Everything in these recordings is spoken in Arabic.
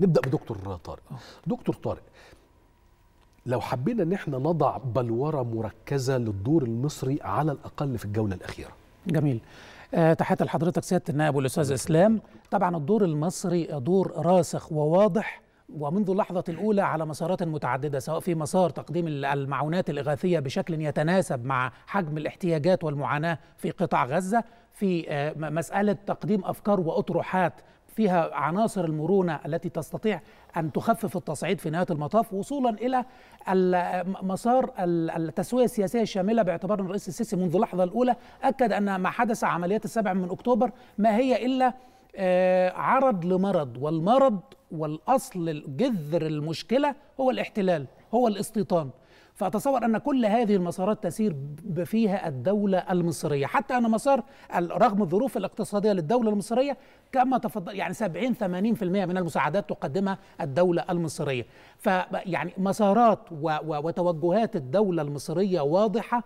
نبدا بدكتور طارق دكتور طارق لو حبينا ان احنا نضع بلوره مركزه للدور المصري على الاقل في الجوله الاخيره جميل أه تحياتي لحضرتك سياده النائب والاستاذ اسلام طبعا الدور المصري دور راسخ وواضح ومنذ اللحظة الأولى على مسارات متعددة سواء في مسار تقديم المعونات الإغاثية بشكل يتناسب مع حجم الاحتياجات والمعاناة في قطاع غزة في آه، مسألة تقديم أفكار وأطروحات فيها عناصر المرونة التي تستطيع أن تخفف التصعيد في نهاية المطاف وصولا إلى مسار التسوية السياسية الشاملة باعتبار أن الرئيس السيسي منذ اللحظة الأولى أكد أن ما حدث عمليات السبع من أكتوبر ما هي إلا آه، عرض لمرض والمرض والأصل الجذر المشكلة هو الاحتلال هو الاستيطان فأتصور أن كل هذه المسارات تسير فيها الدولة المصرية حتى أن مسار رغم الظروف الاقتصادية للدولة المصرية كما تفضل يعني 70 80% من المساعدات تقدمها الدولة المصرية فيعني مسارات وتوجهات الدولة المصرية واضحة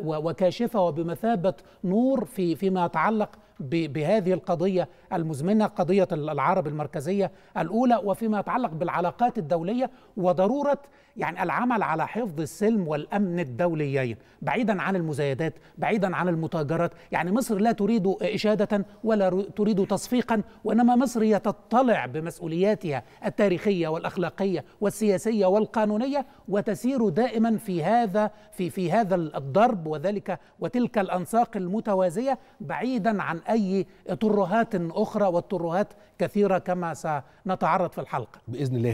وكاشفة وبمثابة نور في فيما يتعلق بهذه القضية المزمنة قضية العرب المركزية الأولى وفيما يتعلق بالعلاقات الدولية وضرورة يعني العمل على حفظ السلم والأمن الدوليين بعيدا عن المزايدات بعيدا عن المتاجرات يعني مصر لا تريد إشادة ولا تريد تصفيقا وإنما مصر هي تطلع بمسؤولياتها التاريخية والأخلاقية والسياسية والقانونية وتسير دائما في هذا في في هذا الضرب وذلك وتلك الأنساق المتوازية بعيدا عن أي ترهات أخرى والترهات كثيرة كما سنتعرض في الحلقة بإذن الله